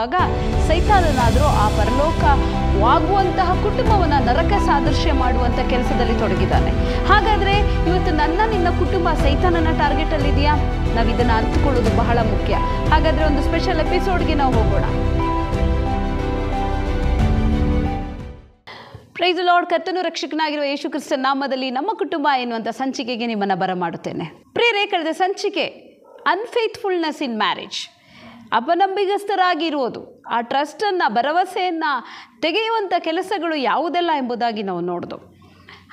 ಮಾಡುವಾಗ ಸೈತಾನನಾದರೂ ಆ ಪರಲೋಕ ವಾಗುವಂತಹ ಕುಟುಂಬವನ್ನು ನರಕ ಸಾದೃಶ್ಯ ಮಾಡುವಂಥ ಕೆಲಸದಲ್ಲಿ ತೊಡಗಿದ್ದಾನೆ ಹಾಗಾದರೆ ಇವತ್ತು ನನ್ನ ನಿನ್ನ ಕುಟುಂಬ ಸೈತಾನನ ಟಾರ್ಗೆಟಲ್ಲಿದೆಯಾ ನಾವು ಇದನ್ನು ಅರ್ಥಕೊಳ್ಳೋದು ಬಹಳ ಮುಖ್ಯ ಹಾಗಾದರೆ ಒಂದು ಸ್ಪೆಷಲ್ ಎಪಿಸೋಡ್ಗೆ ನಾವು ಹೋಗೋಣ ಪ್ರೈಸ್ ಲಾರ್ಡ್ ಕರ್ತನು ರಕ್ಷಕನಾಗಿರುವ ಯೇಸು ಕ್ರಿಸ್ತ ನಾಮದಲ್ಲಿ ನಮ್ಮ ಕುಟುಂಬ ಎನ್ನುವಂಥ ಸಂಚಿಕೆಗೆ ನಿಮ್ಮನ್ನು ಬರಮಾಡುತ್ತೇನೆ ಪ್ರೇರೇ ಕಳೆದ ಸಂಚಿಕೆ ಅನ್ಫೇತ್ಫುಲ್ನೆಸ್ ಇನ್ ಮ್ಯಾರೇಜ್ ಅಪನಂಬಿಗಸ್ತರಾಗಿರುವುದು ಆ ಟ್ರಸ್ಟನ್ನು ಭರವಸೆಯನ್ನು ತೆಗೆಯುವಂಥ ಕೆಲಸಗಳು ಯಾವುದೆಲ್ಲ ಎಂಬುದಾಗಿ ನಾವು ನೋಡ್ದು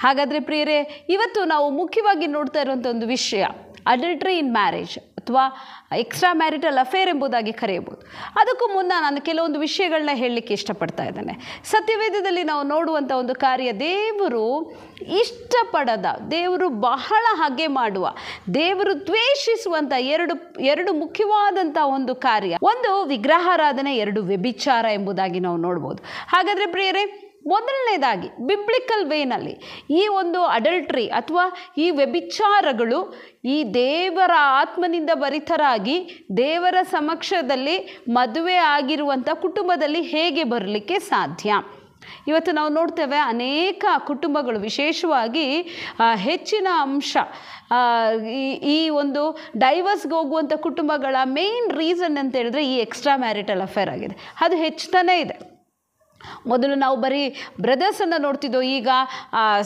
ಹಾಗಾದರೆ ಪ್ರಿಯರೇ ಇವತ್ತು ನಾವು ಮುಖ್ಯವಾಗಿ ನೋಡ್ತಾ ಇರುವಂಥ ಒಂದು ವಿಷಯ ಅಡಲ್ಟ್ರಿ ಇನ್ ಮ್ಯಾರೇಜ್ ಅಥವಾ ಎಕ್ಸ್ಟ್ರಾ ಮ್ಯಾರಿಟಲ್ ಅಫೇರ್ ಎಂಬುದಾಗಿ ಕರೆಯಬಹುದು ಅದಕ್ಕೂ ಮುನ್ನ ನಾನು ಕೆಲವೊಂದು ವಿಷಯಗಳನ್ನ ಹೇಳಲಿಕ್ಕೆ ಇಷ್ಟಪಡ್ತಾ ಇದ್ದೇನೆ ಸತ್ಯವೇದದಲ್ಲಿ ನಾವು ನೋಡುವಂಥ ಒಂದು ಕಾರ್ಯ ದೇವರು ಇಷ್ಟಪಡದ ದೇವರು ಬಹಳ ಹಾಗೆ ಮಾಡುವ ದೇವರು ದ್ವೇಷಿಸುವಂಥ ಎರಡು ಎರಡು ಮುಖ್ಯವಾದಂಥ ಒಂದು ಕಾರ್ಯ ಒಂದು ವಿಗ್ರಹಾರಾಧನೆ ಎರಡು ವ್ಯಭಿಚಾರ ಎಂಬುದಾಗಿ ನಾವು ನೋಡ್ಬೋದು ಹಾಗಾದರೆ ಪ್ರಿಯರೇ ಮೊದಲನೇದಾಗಿ ಬಿಬ್ಲಿಕಲ್ ವೇನಲ್ಲಿ ಈ ಒಂದು ಅಡಲ್ಟ್ರಿ ಅಥವಾ ಈ ವ್ಯಭಿಚಾರಗಳು ಈ ದೇವರ ಆತ್ಮನಿಂದ ಬರಿತರಾಗಿ ದೇವರ ಸಮಕ್ಷದಲ್ಲಿ ಮದುವೆ ಆಗಿರುವಂಥ ಕುಟುಂಬದಲ್ಲಿ ಹೇಗೆ ಬರಲಿಕ್ಕೆ ಸಾಧ್ಯ ಇವತ್ತು ನಾವು ನೋಡ್ತೇವೆ ಅನೇಕ ಕುಟುಂಬಗಳು ವಿಶೇಷವಾಗಿ ಹೆಚ್ಚಿನ ಅಂಶ ಈ ಒಂದು ಡೈವರ್ಸ್ಗೆ ಹೋಗುವಂಥ ಕುಟುಂಬಗಳ ಮೇನ್ ರೀಸನ್ ಅಂತ ಹೇಳಿದ್ರೆ ಈ ಎಕ್ಸ್ಟ್ರಾ ಮ್ಯಾರಿಟಲ್ ಅಫೇರ್ ಆಗಿದೆ ಅದು ಹೆಚ್ಚುತ್ತಾನೇ ಇದೆ ಮೊದಲು ನಾವು ಬರೀ ಬ್ರದರ್ಸನ್ನು ನೋಡ್ತಿದ್ದೋ ಈಗ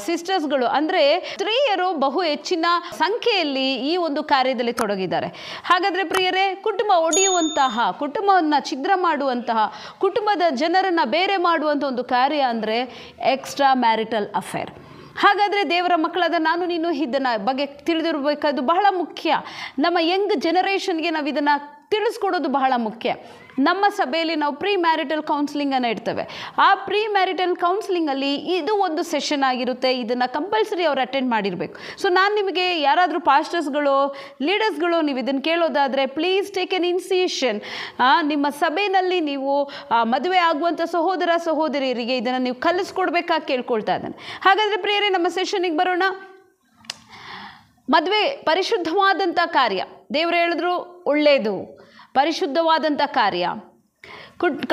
ಸಿಸ್ಟರ್ಸ್ಗಳು ಅಂದರೆ ಸ್ತ್ರೀಯರು ಬಹು ಹೆಚ್ಚಿನ ಸಂಖ್ಯೆಯಲ್ಲಿ ಈ ಒಂದು ಕಾರ್ಯದಲ್ಲಿ ತೊಡಗಿದ್ದಾರೆ ಹಾಗಾದರೆ ಪ್ರಿಯರೇ ಕುಟುಂಬ ಒಡೆಯುವಂತಹ ಕುಟುಂಬವನ್ನು ಛಿದ್ರ ಮಾಡುವಂತಹ ಕುಟುಂಬದ ಜನರನ್ನು ಬೇರೆ ಮಾಡುವಂಥ ಒಂದು ಕಾರ್ಯ ಅಂದರೆ ಎಕ್ಸ್ಟ್ರಾ ಮ್ಯಾರಿಟಲ್ ಅಫೇರ್ ಹಾಗಾದರೆ ದೇವರ ಮಕ್ಕಳಾದ ನಾನು ನೀನು ಇದನ್ನು ಬಗ್ಗೆ ತಿಳಿದಿರಬೇಕಾದ್ದು ಬಹಳ ಮುಖ್ಯ ನಮ್ಮ ಯಂಗ್ ಜನರೇಷನ್ಗೆ ನಾವು ಇದನ್ನು ತಿಳಿಸ್ಕೊಡೋದು ಬಹಳ ಮುಖ್ಯ ನಮ್ಮ ಸಭೆಯಲ್ಲಿ ನಾವು ಪ್ರೀ ಮ್ಯಾರಿಟಲ್ ಕೌನ್ಸಿಲಿಂಗನ್ನು ಇಡ್ತೇವೆ ಆ ಪ್ರೀ ಮ್ಯಾರಿಟಲ್ ಕೌನ್ಸಿಲಿಂಗಲ್ಲಿ ಇದು ಒಂದು ಸೆಷನ್ ಆಗಿರುತ್ತೆ ಇದನ್ನು ಕಂಪಲ್ಸರಿ ಅವ್ರು ಅಟೆಂಡ್ ಮಾಡಿರಬೇಕು ಸೊ ನಾನು ನಿಮಗೆ ಯಾರಾದರೂ ಪಾಸ್ಟರ್ಸ್ಗಳು ಲೀಡರ್ಸ್ಗಳು ನೀವು ಇದನ್ನು ಕೇಳೋದಾದರೆ ಪ್ಲೀಸ್ ಟೇಕ್ ಎನ್ ಇನ್ಸಿಯೇಷನ್ ನಿಮ್ಮ ಸಭೆಯಲ್ಲಿ ನೀವು ಮದುವೆ ಆಗುವಂಥ ಸಹೋದರ ಸಹೋದರಿಯರಿಗೆ ಇದನ್ನು ನೀವು ಕಲಿಸ್ಕೊಡ್ಬೇಕಾಗಿ ಕೇಳ್ಕೊಳ್ತಾ ಇದ್ದಾನೆ ಹಾಗಾದರೆ ಪ್ರಿಯರೇ ನಮ್ಮ ಸೆಷನಿಗೆ ಬರೋಣ ಮದುವೆ ಪರಿಶುದ್ಧವಾದಂಥ ಕಾರ್ಯ ದೇವರು ಹೇಳಿದ್ರು ಒಳ್ಳೆಯದು ಪರಿಶುದ್ಧವಾದಂಥ ಕಾರ್ಯ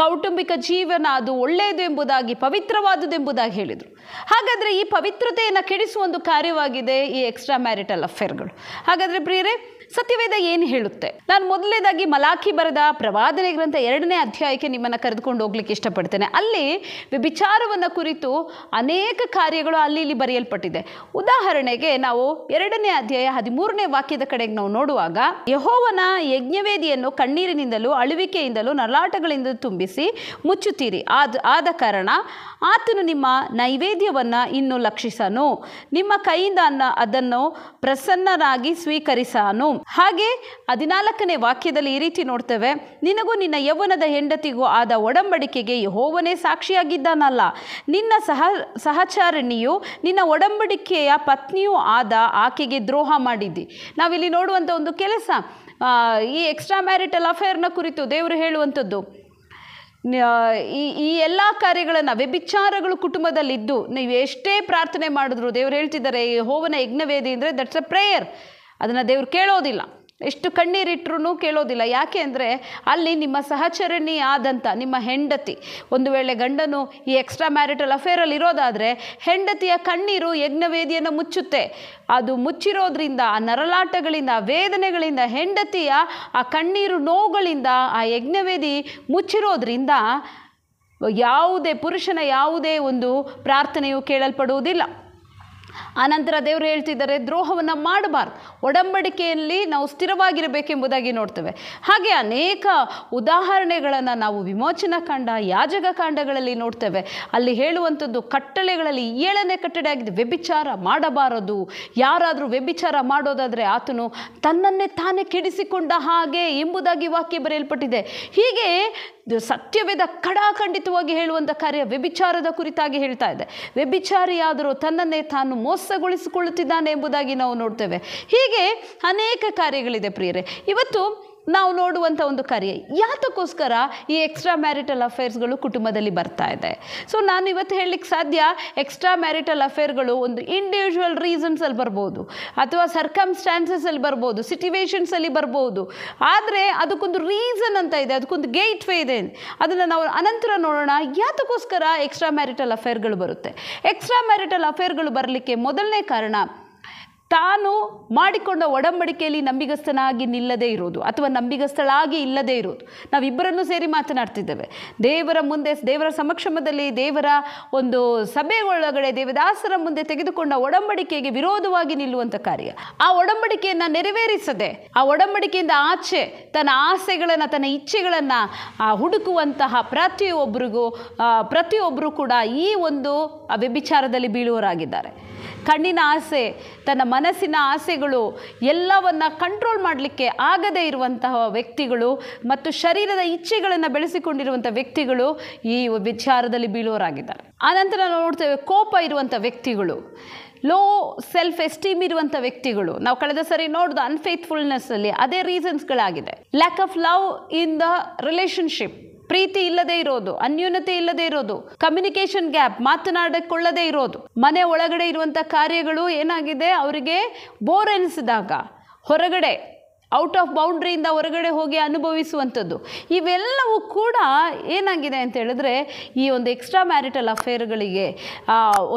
ಕೌಟುಂಬಿಕ ಜೀವನ ಅದು ಒಳ್ಳೆಯದು ಎಂಬುದಾಗಿ ಪವಿತ್ರವಾದುದು ಎಂಬುದಾಗಿ ಹೇಳಿದರು ಹಾಗಾದರೆ ಈ ಪವಿತ್ರತೆಯನ್ನು ಕೆಡಿಸುವ ಒಂದು ಕಾರ್ಯವಾಗಿದೆ ಈ ಎಕ್ಸ್ಟ್ರಾ ಮ್ಯಾರಿಟಲ್ ಅಫೇರ್ಗಳು ಹಾಗಾದರೆ ಪ್ರಿಯರೇ ಸತ್ಯವೇದ ಏನು ಹೇಳುತ್ತೆ ನಾನು ಮೊದಲನೇದಾಗಿ ಮಲಾಖಿ ಬರೆದ ಪ್ರವಾದನೆ ಗ್ರಂಥ ಎರಡನೇ ಅಧ್ಯಾಯಕ್ಕೆ ನಿಮ್ಮನ್ನು ಕರೆದುಕೊಂಡು ಹೋಗ್ಲಿಕ್ಕೆ ಇಷ್ಟಪಡ್ತೇನೆ ಅಲ್ಲಿ ವಿಚಾರವನ್ನ ಕುರಿತು ಅನೇಕ ಕಾರ್ಯಗಳು ಅಲ್ಲಿ ಇಲ್ಲಿ ಬರೆಯಲ್ಪಟ್ಟಿದೆ ಉದಾಹರಣೆಗೆ ನಾವು ಎರಡನೇ ಅಧ್ಯಾಯ ಹದಿಮೂರನೇ ವಾಕ್ಯದ ಕಡೆಗೆ ನಾವು ನೋಡುವಾಗ ಯಹೋವನ ಯಜ್ಞವೇದಿಯನ್ನು ಕಣ್ಣೀರಿನಿಂದಲೂ ಅಳುವಿಕೆಯಿಂದಲೂ ನಲಾಟಗಳಿಂದ ತುಂಬಿಸಿ ಮುಚ್ಚುತ್ತೀರಿ ಆದ ಆದ ಕಾರಣ ಆತನು ನಿಮ್ಮ ನೈವೇದ್ಯವನ್ನು ಇನ್ನು ಲಕ್ಷಿಸನು ನಿಮ್ಮ ಕೈಯಿಂದ ಅದನ್ನು ಪ್ರಸನ್ನರಾಗಿ ಸ್ವೀಕರಿಸನು ಹಾಗೆ ಹದಿನಾಲ್ಕನೇ ವಾಕ್ಯದಲ್ಲಿ ಈ ರೀತಿ ನೋಡ್ತೇವೆ ನಿನಗೂ ನಿನ್ನ ಯೌವನದ ಹೆಂಡತಿಗೂ ಆದ ಒಡಂಬಡಿಕೆಗೆ ಯಹೋವನೇ ಸಾಕ್ಷಿಯಾಗಿದ್ದಾನಲ್ಲ ನಿನ್ನ ಸಹ ಸಹಚಾರಣಿಯು ನಿನ್ನ ಒಡಂಬಡಿಕೆಯ ಪತ್ನಿಯೂ ಆದ ಆಕೆಗೆ ದ್ರೋಹ ಮಾಡಿದ್ದಿ ನಾವಿಲ್ಲಿ ನೋಡುವಂಥ ಒಂದು ಕೆಲಸ ಈ ಎಕ್ಸ್ಟ್ರಾ ಮ್ಯಾರಿಟಲ್ ಅಫೇರ್ನ ಕುರಿತು ದೇವರು ಹೇಳುವಂಥದ್ದು ಈ ಈ ಎಲ್ಲ ಕಾರ್ಯಗಳನ್ನು ವ್ಯಭಿಚಾರಗಳು ಕುಟುಂಬದಲ್ಲಿದ್ದು ನೀವು ಎಷ್ಟೇ ಪ್ರಾರ್ಥನೆ ಮಾಡಿದ್ರು ದೇವರು ಹೇಳ್ತಿದ್ದಾರೆ ಈ ಹೋವನ ಯಜ್ಞವೇದಿ ಅಂದರೆ ದಟ್ಸ್ ಅ ಪ್ರೇಯರ್ ಅದನ್ನು ದೇವ್ರು ಕೇಳೋದಿಲ್ಲ ಎಷ್ಟು ಕಣ್ಣೀರಿಟ್ಟರೂ ಕೇಳೋದಿಲ್ಲ ಯಾಕೆ ಅಂದರೆ ಅಲ್ಲಿ ನಿಮ್ಮ ಸಹಚರಣಿ ಆದಂಥ ನಿಮ್ಮ ಹೆಂಡತಿ ಒಂದು ವೇಳೆ ಗಂಡನು ಈ ಎಕ್ಸ್ಟ್ರಾ ಮ್ಯಾರಿಟಲ್ ಅಫೇರಲ್ಲಿ ಇರೋದಾದರೆ ಹೆಂಡತಿಯ ಕಣ್ಣೀರು ಯಜ್ಞವೇದಿಯನ್ನು ಮುಚ್ಚುತ್ತೆ ಅದು ಮುಚ್ಚಿರೋದ್ರಿಂದ ಆ ನರಲಾಟಗಳಿಂದ ವೇದನೆಗಳಿಂದ ಹೆಂಡತಿಯ ಆ ಕಣ್ಣೀರು ನೋವುಗಳಿಂದ ಆ ಯಜ್ಞವೇದಿ ಮುಚ್ಚಿರೋದ್ರಿಂದ ಯಾವುದೇ ಪುರುಷನ ಯಾವುದೇ ಒಂದು ಪ್ರಾರ್ಥನೆಯು ಕೇಳಲ್ಪಡುವುದಿಲ್ಲ ಆನಂತರ ದೇವರು ಹೇಳ್ತಿದ್ದಾರೆ ದ್ರೋಹವನ್ನು ಮಾಡಬಾರ್ದು ಒಡಂಬಡಿಕೆಯಲ್ಲಿ ನಾವು ಸ್ಥಿರವಾಗಿರಬೇಕೆಂಬುದಾಗಿ ನೋಡ್ತೇವೆ ಹಾಗೆ ಅನೇಕ ಉದಾಹರಣೆಗಳನ್ನು ನಾವು ವಿಮೋಚನಾ ಕಾಂಡ ಯಾಜಕ ಕಾಂಡಗಳಲ್ಲಿ ನೋಡ್ತೇವೆ ಅಲ್ಲಿ ಹೇಳುವಂಥದ್ದು ಕಟ್ಟಳೆಗಳಲ್ಲಿ ಏಳನೇ ಕಟ್ಟಡ ಆಗಿದೆ ವ್ಯಭಿಚಾರ ಮಾಡಬಾರದು ಯಾರಾದರೂ ವ್ಯಭಿಚಾರ ಮಾಡೋದಾದರೆ ಆತನು ತನ್ನನ್ನೇ ತಾನೇ ಕೆಡಿಸಿಕೊಂಡ ಹಾಗೆ ಎಂಬುದಾಗಿ ವಾಕ್ಯ ಬರೆಯಲ್ಪಟ್ಟಿದೆ ಹೀಗೆ ಸತ್ಯವೇದ ಕಡಾಖಂಡಿತವಾಗಿ ಹೇಳುವಂಥ ಕಾರ್ಯ ವ್ಯಭಿಚಾರದ ಕುರಿತಾಗಿ ಹೇಳ್ತಾ ಇದೆ ವ್ಯಭಿಚಾರಿಯಾದರೂ ತನ್ನನ್ನೇ ತಾನು ಮೋಸಗೊಳಿಸಿಕೊಳ್ಳುತ್ತಿದ್ದಾನೆ ಎಂಬುದಾಗಿ ನಾವು ನೋಡ್ತೇವೆ ಹೀಗೆ ಅನೇಕ ಕಾರ್ಯಗಳಿದೆ ಪ್ರಿಯರೇ ಇವತ್ತು ನಾವು ನೋಡುವಂಥ ಒಂದು ಕಾರ್ಯ ಯಾತಕ್ಕೋಸ್ಕರ ಈ ಎಕ್ಸ್ಟ್ರಾ ಮ್ಯಾರಿಟಲ್ ಅಫೇರ್ಸ್ಗಳು ಕುಟುಂಬದಲ್ಲಿ ಬರ್ತಾ ಇದೆ ಸೊ ನಾನು ಇವತ್ತು ಹೇಳಲಿಕ್ಕೆ ಸಾಧ್ಯ ಎಕ್ಸ್ಟ್ರಾ ಮ್ಯಾರಿಟಲ್ ಅಫೇರ್ಗಳು ಒಂದು ಇಂಡಿವಿಜುವಲ್ ರೀಸನ್ಸಲ್ಲಿ ಬರ್ಬೋದು ಅಥವಾ ಸರ್ಕಮ್ಸ್ಟಾನ್ಸಸಲ್ಲಿ ಬರ್ಬೋದು ಸಿಟಿವೇಶನ್ಸಲ್ಲಿ ಬರ್ಬೋದು ಆದರೆ ಅದಕ್ಕೊಂದು ರೀಸನ್ ಅಂತ ಇದೆ ಅದಕ್ಕೊಂದು ಗೇಟ್ ವೇ ಇದೆ ಅದನ್ನು ನಾವು ಅನಂತರ ನೋಡೋಣ ಯಾತಕ್ಕೋಸ್ಕರ ಎಕ್ಸ್ಟ್ರಾ ಮ್ಯಾರಿಟಲ್ ಅಫೇರ್ಗಳು ಬರುತ್ತೆ ಎಕ್ಸ್ಟ್ರಾ ಮ್ಯಾರಿಟಲ್ ಅಫೇರ್ಗಳು ಬರಲಿಕ್ಕೆ ಮೊದಲನೇ ಕಾರಣ ತಾನು ಮಾಡಿಕೊಂಡ ಒಡಂಬಡಿಕೆಯಲ್ಲಿ ನಂಬಿಗಸ್ತನಾಗಿ ನಿಲ್ಲದೇ ಇರೋದು ಅಥವಾ ನಂಬಿಗಸ್ತಳಾಗಿ ಇಲ್ಲದೇ ಇರೋದು ನಾವಿಬ್ಬರನ್ನು ಸೇರಿ ಮಾತನಾಡ್ತಿದ್ದೇವೆ ದೇವರ ಮುಂದೆ ದೇವರ ಸಮಕ್ಷಮದಲ್ಲಿ ದೇವರ ಒಂದು ಸಭೆ ಒಳಗಡೆ ದೇವದಾಸರ ಮುಂದೆ ತೆಗೆದುಕೊಂಡ ಒಡಂಬಡಿಕೆಗೆ ವಿರೋಧವಾಗಿ ನಿಲ್ಲುವಂಥ ಕಾರ್ಯ ಆ ಒಡಂಬಡಿಕೆಯನ್ನು ನೆರವೇರಿಸದೆ ಆ ಒಡಂಬಡಿಕೆಯಿಂದ ಆಚೆ ತನ್ನ ಆಸೆಗಳನ್ನು ತನ್ನ ಇಚ್ಛೆಗಳನ್ನು ಹುಡುಕುವಂತಹ ಪ್ರತಿಯೊಬ್ಬರಿಗೂ ಪ್ರತಿಯೊಬ್ಬರು ಕೂಡ ಈ ಒಂದು ವ್ಯಭಿಚಾರದಲ್ಲಿ ಬೀಳುವರಾಗಿದ್ದಾರೆ ಕಣ್ಣಿನ ಆಸೆ ತನ್ನ ಮನಸ್ಸಿನ ಆಸೆಗಳು ಎಲ್ಲವನ್ನು ಕಂಟ್ರೋಲ್ ಮಾಡಲಿಕ್ಕೆ ಆಗದೇ ಇರುವಂತಹ ವ್ಯಕ್ತಿಗಳು ಮತ್ತು ಶರೀರದ ಇಚ್ಛೆಗಳನ್ನು ಬೆಳೆಸಿಕೊಂಡಿರುವಂಥ ವ್ಯಕ್ತಿಗಳು ಈ ವಿಚಾರದಲ್ಲಿ ಬೀಳುವರಾಗಿದ್ದಾರೆ ಆನಂತರ ನಾವು ನೋಡ್ತೇವೆ ಕೋಪ ಇರುವಂಥ ವ್ಯಕ್ತಿಗಳು ಲೋ ಸೆಲ್ಫ್ ಎಸ್ಟೀಮ್ ಇರುವಂಥ ವ್ಯಕ್ತಿಗಳು ನಾವು ಕಳೆದ ಸರಿ ಅನ್ಫೇತ್ಫುಲ್ನೆಸ್ ಅನ್ಫೇತ್ಫುಲ್ನೆಸ್ಸಲ್ಲಿ ಅದೇ ರೀಸನ್ಸ್ಗಳಾಗಿದೆ lack of love in the relationship ಪ್ರೀತಿ ಇಲ್ಲದೆ ಇರೋದು ಅನ್ಯೂನತೆ ಇಲ್ಲದೆ ಇರೋದು ಕಮ್ಯುನಿಕೇಶನ್ ಗ್ಯಾಪ್ ಮಾತನಾಡಿಕೊಳ್ಳದೆ ಇರೋದು ಮನೆ ಒಳಗಡೆ ಇರುವಂಥ ಕಾರ್ಯಗಳು ಏನಾಗಿದೆ ಅವರಿಗೆ ಬೋರ್ ಎನಿಸಿದಾಗ ಹೊರಗಡೆ ಔಟ್ ಆಫ್ ಬೌಂಡ್ರಿಯಿಂದ ಹೊರಗಡೆ ಹೋಗಿ ಅನುಭವಿಸುವಂಥದ್ದು ಇವೆಲ್ಲವೂ ಕೂಡ ಏನಾಗಿದೆ ಅಂತ ಹೇಳಿದ್ರೆ ಈ ಒಂದು ಎಕ್ಸ್ಟ್ರಾ ಮ್ಯಾರಿಟಲ್ ಅಫೇರ್ಗಳಿಗೆ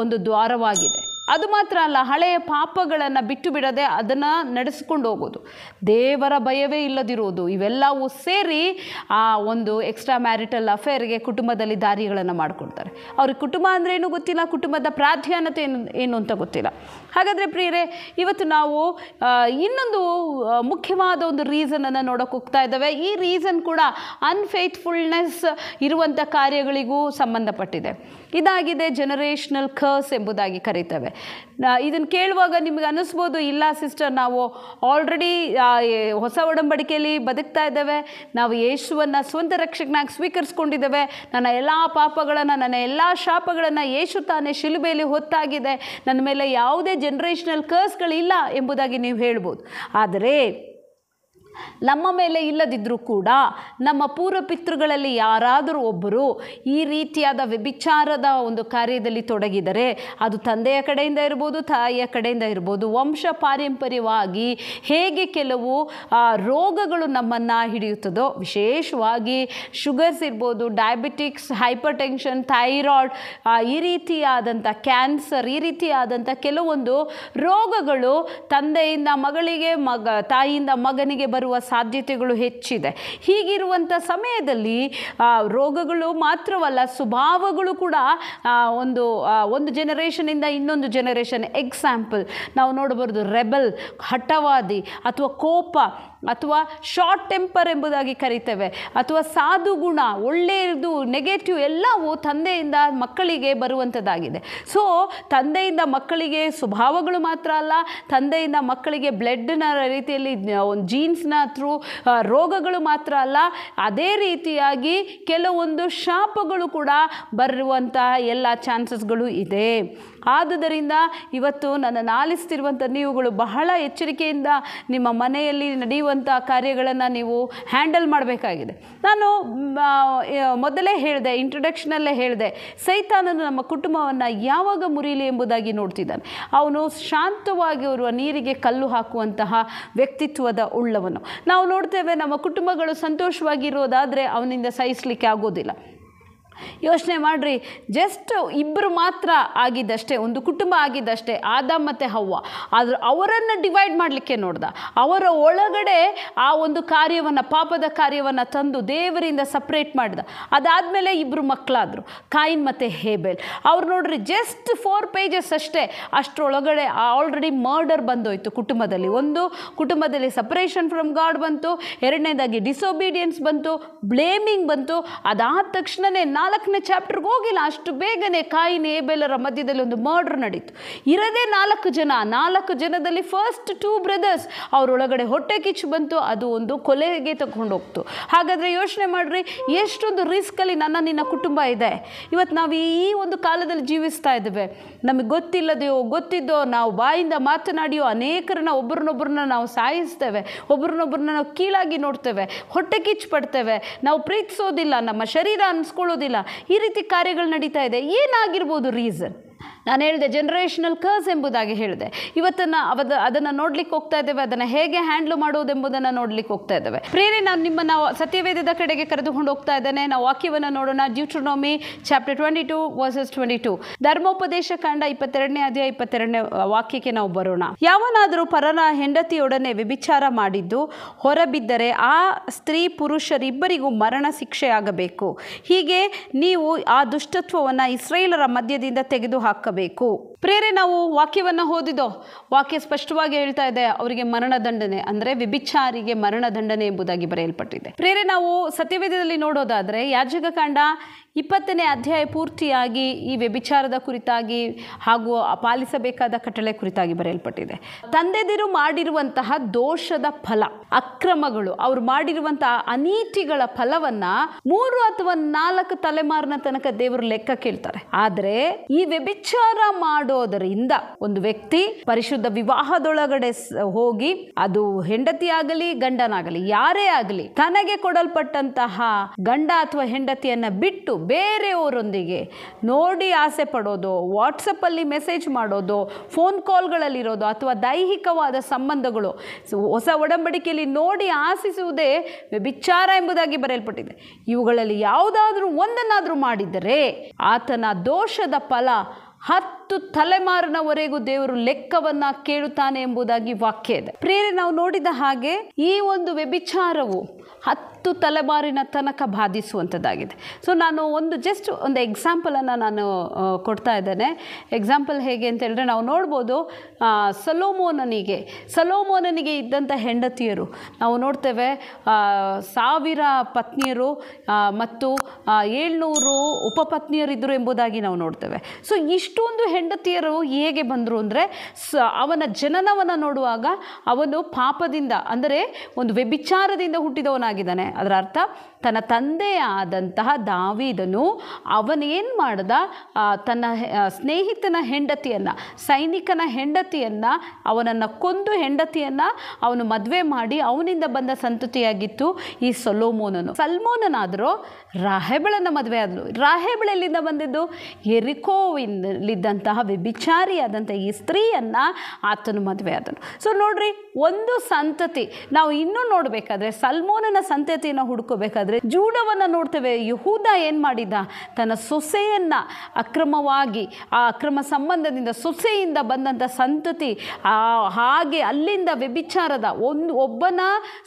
ಒಂದು ದ್ವಾರವಾಗಿದೆ ಅದು ಮಾತ್ರ ಅಲ್ಲ ಹಳೆಯ ಪಾಪಗಳನ್ನು ಬಿಟ್ಟು ಬಿಡದೆ ಅದನ್ನು ನಡೆಸ್ಕೊಂಡು ಹೋಗೋದು ದೇವರ ಭಯವೇ ಇಲ್ಲದಿರುವುದು ಇವೆಲ್ಲವೂ ಸೇರಿ ಆ ಒಂದು ಎಕ್ಸ್ಟ್ರಾ ಮ್ಯಾರಿಟಲ್ ಅಫೇರ್ಗೆ ಕುಟುಂಬದಲ್ಲಿ ದಾರಿಗಳನ್ನು ಮಾಡಿಕೊಡ್ತಾರೆ ಅವ್ರಿಗೆ ಕುಟುಂಬ ಅಂದರೆ ಏನು ಗೊತ್ತಿಲ್ಲ ಕುಟುಂಬದ ಪ್ರಾಧಾನ್ಯತೆ ಏನು ಏನು ಅಂತ ಗೊತ್ತಿಲ್ಲ ಹಾಗಾದರೆ ಪ್ರಿಯರೇ ಇವತ್ತು ನಾವು ಇನ್ನೊಂದು ಮುಖ್ಯವಾದ ಒಂದು ರೀಸನನ್ನು ನೋಡೋಕೆ ಹೋಗ್ತಾ ಇದ್ದಾವೆ ಈ ರೀಸನ್ ಕೂಡ ಅನ್ಫೇತ್ಫುಲ್ನೆಸ್ ಇರುವಂಥ ಕಾರ್ಯಗಳಿಗೂ ಸಂಬಂಧಪಟ್ಟಿದೆ ಇದಾಗಿದೆ ಜನರೇಷನಲ್ ಕರ್ಸ್ ಎಂಬುದಾಗಿ ಕರೀತವೆ ಇದನ್ನು ಕೇಳುವಾಗ ನಿಮಗೆ ಅನ್ನಿಸ್ಬೋದು ಇಲ್ಲ ಸಿಸ್ಟರ್ ನಾವು ಆಲ್ರೆಡಿ ಹೊಸ ಒಡಂಬಡಿಕೆಯಲ್ಲಿ ಬದುಕ್ತಾ ಇದ್ದೇವೆ ನಾವು ಯೇಸುವನ್ನು ಸ್ವಂತ ರಕ್ಷಕನಾಗಿ ಸ್ವೀಕರಿಸ್ಕೊಂಡಿದ್ದೇವೆ ನನ್ನ ಎಲ್ಲ ಪಾಪಗಳನ್ನು ನನ್ನ ಎಲ್ಲ ಶಾಪಗಳನ್ನು ಯೇಸು ತಾನೇ ಶಿಲುಬೆಯಲ್ಲಿ ಹೊತ್ತಾಗಿದೆ ನನ್ನ ಮೇಲೆ ಯಾವುದೇ ಜನ್ರೇಷನಲ್ ಕರ್ಸ್ಗಳಿಲ್ಲ ಎಂಬುದಾಗಿ ನೀವು ಹೇಳ್ಬೋದು ಆದರೆ ನಮ್ಮ ಮೇಲೆ ಇಲ್ಲದಿದ್ದರೂ ಕೂಡ ನಮ್ಮ ಪೂರ್ವ ಪಿತೃಗಳಲ್ಲಿ ಯಾರಾದರೂ ಒಬ್ಬರು ಈ ರೀತಿಯಾದ ವ್ಯಭಿಚಾರದ ಒಂದು ಕಾರ್ಯದಲ್ಲಿ ತೊಡಗಿದರೆ ಅದು ತಂದೆಯ ಕಡೆಯಿಂದ ಇರ್ಬೋದು ತಾಯಿಯ ಕಡೆಯಿಂದ ಇರ್ಬೋದು ವಂಶ ಪಾರಂಪರ್ಯವಾಗಿ ಹೇಗೆ ಕೆಲವು ರೋಗಗಳು ನಮ್ಮನ್ನು ಹಿಡಿಯುತ್ತದೋ ವಿಶೇಷವಾಗಿ ಶುಗರ್ಸ್ ಇರ್ಬೋದು ಡಯಾಬಿಟಿಕ್ಸ್ ಹೈಪರ್ ಟೆನ್ಷನ್ ಥೈರಾಯ್ಡ್ ಈ ರೀತಿಯಾದಂಥ ಕ್ಯಾನ್ಸರ್ ಈ ರೀತಿಯಾದಂಥ ಕೆಲವೊಂದು ರೋಗಗಳು ತಂದೆಯಿಂದ ಮಗಳಿಗೆ ಮಗ ತಾಯಿಯಿಂದ ಮಗನಿಗೆ ಬರ ಬರುವ ಸಾಧ್ಯತೆಗಳು ಹೆಚ್ಚಿದೆ ಹೀಗಿರುವಂಥ ಸಮಯದಲ್ಲಿ ರೋಗಗಳು ಮಾತ್ರವಲ್ಲ ಸ್ವಭಾವಗಳು ಕೂಡ ಒಂದು ಒಂದು ಜನರೇಷನಿಂದ ಇನ್ನೊಂದು ಜನರೇಷನ್ ಎಕ್ಸಾಂಪಲ್ ನಾವು ನೋಡಬಾರ್ದು ರೆಬಲ್ ಹಠವಾದಿ ಅಥವಾ ಕೋಪ ಅಥವಾ ಶಾರ್ಟ್ ಟೆಂಪರ್ ಎಂಬುದಾಗಿ ಕರಿತೇವೆ ಅಥವಾ ಸಾಧುಗುಣ ಒಳ್ಳೆಯದು ನೆಗೆಟಿವ್ ಎಲ್ಲವೂ ತಂದೆಯಿಂದ ಮಕ್ಕಳಿಗೆ ಬರುವಂಥದ್ದಾಗಿದೆ ಸೊ ತಂದೆಯಿಂದ ಮಕ್ಕಳಿಗೆ ಸ್ವಭಾವಗಳು ಮಾತ್ರ ಅಲ್ಲ ತಂದೆಯಿಂದ ಮಕ್ಕಳಿಗೆ ಬ್ಲಡ್ನ ರೀತಿಯಲ್ಲಿ ಒಂದು ಜೀನ್ಸ್ನ ಅದನ್ನು ಥ್ರೂ ರೋಗಗಳು ಮಾತ್ರ ಅಲ್ಲ ಅದೇ ರೀತಿಯಾಗಿ ಕೆಲವೊಂದು ಶಾಪಗಳು ಕೂಡ ಬರುವಂತಹ ಎಲ್ಲ ಚಾನ್ಸಸ್ಗಳು ಇದೆ ಆದುದರಿಂದ ಇವತ್ತು ನನ್ನನ್ನು ಆಲಿಸ್ತಿರುವಂಥ ನೀವುಗಳು ಬಹಳ ಎಚ್ಚರಿಕೆಯಿಂದ ನಿಮ್ಮ ಮನೆಯಲ್ಲಿ ನಡೆಯುವಂಥ ಕಾರ್ಯಗಳನ್ನು ನೀವು ಹ್ಯಾಂಡಲ್ ಮಾಡಬೇಕಾಗಿದೆ ನಾನು ಮೊದಲೇ ಹೇಳಿದೆ ಇಂಟ್ರೊಡಕ್ಷನಲ್ಲೇ ಹೇಳಿದೆ ಸೈತಾನನು ನಮ್ಮ ಕುಟುಂಬವನ್ನು ಯಾವಾಗ ಮುರಿಯಲಿ ಎಂಬುದಾಗಿ ನೋಡ್ತಿದ್ದಾನೆ ಅವನು ಶಾಂತವಾಗಿ ಇರುವ ನೀರಿಗೆ ಕಲ್ಲು ಹಾಕುವಂತಹ ವ್ಯಕ್ತಿತ್ವದ ಉಳ್ಳವನು ನಾವು ನೋಡ್ತೇವೆ ನಮ್ಮ ಕುಟುಂಬಗಳು ಸಂತೋಷವಾಗಿರೋದಾದರೆ ಅವನಿಂದ ಸಹಿಸಲಿಕ್ಕೆ ಆಗೋದಿಲ್ಲ ಯೋಚನೆ ಮಾಡಿರಿ ಜಸ್ಟ್ ಇಬ್ಬರು ಮಾತ್ರ ಆಗಿದ್ದಷ್ಟೇ ಒಂದು ಕುಟುಂಬ ಆಗಿದ್ದಷ್ಟೇ ಆದ ಮತ್ತು ಹವ್ವ ಆದರೆ ಅವರನ್ನು ಡಿವೈಡ್ ಮಾಡಲಿಕ್ಕೆ ನೋಡ್ದ ಅವರ ಒಳಗಡೆ ಆ ಒಂದು ಕಾರ್ಯವನ್ನು ಪಾಪದ ಕಾರ್ಯವನ್ನು ತಂದು ದೇವರಿಂದ ಸಪ್ರೇಟ್ ಮಾಡ್ದ ಅದಾದಮೇಲೆ ಇಬ್ಬರು ಮಕ್ಕಳಾದರು ಕಾಯಿನ್ ಮತ್ತು ಹೇಬೆಲ್ ಅವ್ರು ನೋಡ್ರಿ ಜಸ್ಟ್ ಫೋರ್ ಪೇಜಸ್ ಅಷ್ಟೇ ಅಷ್ಟರೊಳಗಡೆ ಆಲ್ರೆಡಿ ಮರ್ಡರ್ ಬಂದೋಯ್ತು ಕುಟುಂಬದಲ್ಲಿ ಒಂದು ಕುಟುಂಬದಲ್ಲಿ ಸಪ್ರೇಷನ್ ಫ್ರಮ್ ಗಾಡ್ ಬಂತು ಎರಡನೇದಾಗಿ ಡಿಸೊಬೀಡಿಯನ್ಸ್ ಬಂತು ಬ್ಲೇಮಿಂಗ್ ಬಂತು ಅದಾದ ತಕ್ಷಣವೇ ನಾಲ್ಕು ನಾಲ್ಕನೇ ಚಾಪ್ಟರ್ಗೆ ಹೋಗಿಲ್ಲ ಅಷ್ಟು ಬೇಗನೆ ಕಾಯಿನ ಏಬೆಲರ ಮಧ್ಯದಲ್ಲಿ ಒಂದು ಮರ್ಡರ್ ನಡೀತು ಇರದೇ ನಾಲ್ಕು ಜನ ನಾಲ್ಕು ಜನದಲ್ಲಿ ಫಸ್ಟ್ ಟೂ ಬ್ರದರ್ಸ್ ಅವರೊಳಗಡೆ ಹೊಟ್ಟೆ ಕಿಚ್ಚು ಬಂತು ಅದು ಒಂದು ಕೊಲೆಗೆ ತಗೊಂಡು ಹೋಗ್ತು ಹಾಗಾದರೆ ಯೋಚನೆ ಮಾಡಿರಿ ಎಷ್ಟೊಂದು ರಿಸ್ಕಲ್ಲಿ ನನ್ನ ನಿನ್ನ ಕುಟುಂಬ ಇದೆ ಇವತ್ತು ನಾವು ಈ ಒಂದು ಕಾಲದಲ್ಲಿ ಜೀವಿಸ್ತಾ ಇದ್ದೇವೆ ನಮಗೆ ಗೊತ್ತಿಲ್ಲದೆಯೋ ಗೊತ್ತಿದ್ದೋ ನಾವು ಬಾಯಿಂದ ಮಾತನಾಡಿಯೋ ಅನೇಕರನ್ನ ಒಬ್ಬರನ್ನೊಬ್ಬರನ್ನ ನಾವು ಸಾಯಿಸ್ತೇವೆ ಒಬ್ಬರನ್ನೊಬ್ಬರನ್ನ ನಾವು ಕೀಳಾಗಿ ನೋಡ್ತೇವೆ ಹೊಟ್ಟೆ ಕಿಚ್ಚು ಪಡ್ತೇವೆ ನಾವು ಪ್ರೀತಿಸೋದಿಲ್ಲ ನಮ್ಮ ಶರೀರ ಅನ್ಸ್ಕೊಳ್ಳೋದಿಲ್ಲ ಈ ರೀತಿ ಕಾರ್ಯಗಳು ನಡೀತಾ ಇದೆ ಏನಾಗಿರ್ಬೋದು ರೀಸನ್ ನಾನು ಹೇಳಿದೆ ಜನರೇಷನಲ್ ಕರ್ಸ್ ಎಂಬುದಾಗಿ ಹೇಳಿದೆ ಇವತ್ತನ್ನು ಅವದ ಅದನ್ನು ನೋಡ್ಲಿಕ್ಕೆ ಹೋಗ್ತಾ ಇದ್ದೇವೆ ಅದನ್ನು ಹೇಗೆ ಹ್ಯಾಂಡ್ಲ್ ಮಾಡುವುದೆಂಬುದನ್ನು ನೋಡ್ಲಿಕ್ಕೆ ಹೋಗ್ತಾ ಇದ್ದೇವೆ ಪ್ರೇರಿ ನಾನು ನಿಮ್ಮನ್ನು ಸತ್ಯವೇದದ ಕಡೆಗೆ ಕರೆದುಕೊಂಡು ಹೋಗ್ತಾ ಇದ್ದೇನೆ ನಾವು ವಾಕ್ಯವನ್ನು ನೋಡೋಣ Deuteronomy chapter twenty two verses twenty two ಧರ್ಮೋಪದೇಶ ಕಾಂಡ ಇಪ್ಪತ್ತೆರಡನೇ ಅಧ್ಯಾಯ ಇಪ್ಪತ್ತೆರಡನೇ ವಾಕ್ಯಕ್ಕೆ ನಾವು ಬರೋಣ ಯಾವನಾದರೂ ಪರನ ಹೆಂಡತಿಯೊಡನೆ ವ್ಯಭಿಚಾರ ಮಾಡಿದ್ದು ಹೊರಬಿದ್ದರೆ ಆ ಸ್ತ್ರೀ ಪುರುಷರಿಬ್ಬರಿಗೂ ಮರಣ ಶಿಕ್ಷೆಯಾಗಬೇಕು ಹೀಗೆ ನೀವು ಆ ದುಷ್ಟತ್ವವನ್ನು ಇಸ್ರೇಲರ ಮಧ್ಯದಿಂದ ತೆಗೆದು ಹಾಕ ಬೇಕು ಪ್ರೇರೆ ನಾವು ವಾಕ್ಯವನ್ನು ಓದಿದೋ ವಾಕ್ಯ ಸ್ಪಷ್ಟವಾಗಿ ಹೇಳ್ತಾ ಇದೆ ಅವರಿಗೆ ಮರಣದಂಡನೆ ಅಂದ್ರೆ ವಿಭಿಚಾರಿಗೆ ಮರಣದಂಡನೆ ಎಂಬುದಾಗಿ ಬರೆಯಲ್ಪಟ್ಟಿದೆ ಪ್ರೇರೆ ನಾವು ಸತ್ಯವೇದದಲ್ಲಿ ನೋಡೋದಾದ್ರೆ ಯಾಜಕ ಕಾಂಡ ಇಪ್ಪತ್ತನೇ ಅಧ್ಯಾಯ ಪೂರ್ತಿಯಾಗಿ ಈ ವ್ಯಭಿಚಾರದ ಕುರಿತಾಗಿ ಹಾಗೂ ಪಾಲಿಸಬೇಕಾದ ಕಟ್ಟಳೆ ಕುರಿತಾಗಿ ಬರೆಯಲ್ಪಟ್ಟಿದೆ ತಂದೆದಿರು ಮಾಡಿರುವಂತಹ ದೋಷದ ಫಲ ಅಕ್ರಮಗಳು ಅವರು ಮಾಡಿರುವಂತಹ ಅನೀತಿಗಳ ಫಲವನ್ನ ಮೂರು ಅಥವಾ ನಾಲ್ಕು ತಲೆಮಾರಿನ ತನಕ ದೇವರು ಲೆಕ್ಕ ಕೇಳ್ತಾರೆ ಆದ್ರೆ ಈ ವ್ಯಭಿಚಾರ ಮಾಡೋದರಿಂದ ಒಂದು ವ್ಯಕ್ತಿ ಪರಿಶುದ್ಧ ವಿವಾಹದೊಳಗಡೆ ಹೋಗಿ ಅದು ಹೆಂಡತಿಯಾಗಲಿ ಗಂಡನಾಗಲಿ ಯಾರೇ ಆಗಲಿ ತನಗೆ ಕೊಡಲ್ಪಟ್ಟಂತಹ ಗಂಡ ಅಥವಾ ಹೆಂಡತಿಯನ್ನ ಬಿಟ್ಟು ಬೇರೆಯವರೊಂದಿಗೆ ನೋಡಿ ಆಸೆ ಪಡೋದು ವಾಟ್ಸಪ್ಪಲ್ಲಿ ಮೆಸೇಜ್ ಮಾಡೋದು ಫೋನ್ ಕಾಲ್ಗಳಲ್ಲಿರೋದು ಅಥವಾ ದೈಹಿಕವಾದ ಸಂಬಂಧಗಳು ಹೊಸ ಒಡಂಬಡಿಕೆಯಲ್ಲಿ ನೋಡಿ ಆಸಿಸುವುದೇ ವ್ಯಭಿಚಾರ ಎಂಬುದಾಗಿ ಬರೆಯಲ್ಪಟ್ಟಿದೆ ಇವುಗಳಲ್ಲಿ ಯಾವುದಾದ್ರೂ ಒಂದನ್ನಾದರೂ ಮಾಡಿದರೆ ಆತನ ದೋಷದ ಫಲ ಹತ್ತು ಹತ್ತು ತಲೆಮಾರಿನವರೆಗೂ ದೇವರು ಲೆಕ್ಕವನ್ನ ಕೇಳುತ್ತಾನೆ ಎಂಬುದಾಗಿ ವಾಕ್ಯ ಇದೆ ಪ್ರೇರೆ ನಾವು ನೋಡಿದ ಹಾಗೆ ಈ ಒಂದು ವ್ಯಭಿಚಾರವು ಹತ್ತು ತಲೆಮಾರಿನ ತನಕ ಬಾಧಿಸುವಂಥದ್ದಾಗಿದೆ ಸೊ ನಾನು ಒಂದು ಜಸ್ಟ್ ಒಂದು ಎಕ್ಸಾಂಪಲನ್ನು ನಾನು ಕೊಡ್ತಾ ಇದ್ದೇನೆ ಎಕ್ಸಾಂಪಲ್ ಹೇಗೆ ಅಂತ ಹೇಳಿದ್ರೆ ನಾವು ನೋಡ್ಬೋದು ಸಲೋಮೋನನಿಗೆ ಸಲೋಮೋನನಿಗೆ ಇದ್ದಂಥ ಹೆಂಡತಿಯರು ನಾವು ನೋಡ್ತೇವೆ ಸಾವಿರ ಪತ್ನಿಯರು ಮತ್ತು ಏಳ್ನೂರು ಉಪಪತ್ನಿಯರಿದ್ದರು ಎಂಬುದಾಗಿ ನಾವು ನೋಡ್ತೇವೆ ಸೊ ಇಷ್ಟೊಂದು ಹೆಂಡತಿಯರು ಹೇಗೆ ಬಂದರು ಅಂದರೆ ಸ ಅವನ ಜನನವನ್ನು ನೋಡುವಾಗ ಅವನು ಪಾಪದಿಂದ ಅಂದರೆ ಒಂದು ವ್ಯಭಿಚಾರದಿಂದ ಹುಟ್ಟಿದವನಾಗಿದ್ದಾನೆ ಅದರ ಅರ್ಥ ತನ್ನ ತಂದೆಯಾದಂತಹ ದಾವಿದನು ಅವನೇನು ಮಾಡ್ದ ತನ್ನ ಸ್ನೇಹಿತನ ಹೆಂಡತಿಯನ್ನು ಸೈನಿಕನ ಹೆಂಡತಿಯನ್ನು ಅವನನ್ನು ಕೊಂದು ಹೆಂಡತಿಯನ್ನು ಅವನು ಮದುವೆ ಮಾಡಿ ಅವನಿಂದ ಬಂದ ಸಂತತಿಯಾಗಿತ್ತು ಈ ಸೊಲೋಮೋನನು ಸಲ್ಮೋನನಾದರೂ ರಾಹೆಬಳನ್ನು ಮದುವೆ ಆದನು ರಾಹೆಬಳಲ್ಲಿಂದ ಬಂದಿದ್ದು ಎರಿಕೋವಿನಲ್ಲಿದ್ದಂತಹ ಆದಂತಹ ವ್ಯಭಿಚಾರಿಯಾದಂಥ ಈ ಸ್ತ್ರೀಯನ್ನು ಆತನು ಮದುವೆ ಆದನು ಸೊ ನೋಡ್ರಿ ಒಂದು ಸಂತತಿ ನಾವು ಇನ್ನೂ ನೋಡಬೇಕಾದ್ರೆ ಸಲ್ಮೋನನ ಸಂತತಿಯನ್ನು ಹುಡ್ಕೋಬೇಕಾದ್ರೆ ಜೂಡವನ್ನು ನೋಡ್ತೇವೆ ಯಹೂದ ಏನು ಮಾಡಿದ ತನ್ನ ಸೊಸೆಯನ್ನು ಅಕ್ರಮವಾಗಿ ಆ ಅಕ್ರಮ ಸಂಬಂಧದಿಂದ ಸೊಸೆಯಿಂದ ಬಂದಂಥ ಸಂತತಿ ಹಾಗೆ ಅಲ್ಲಿಂದ ವ್ಯಭಿಚಾರದ ಒಂದು ಒಬ್ಬನ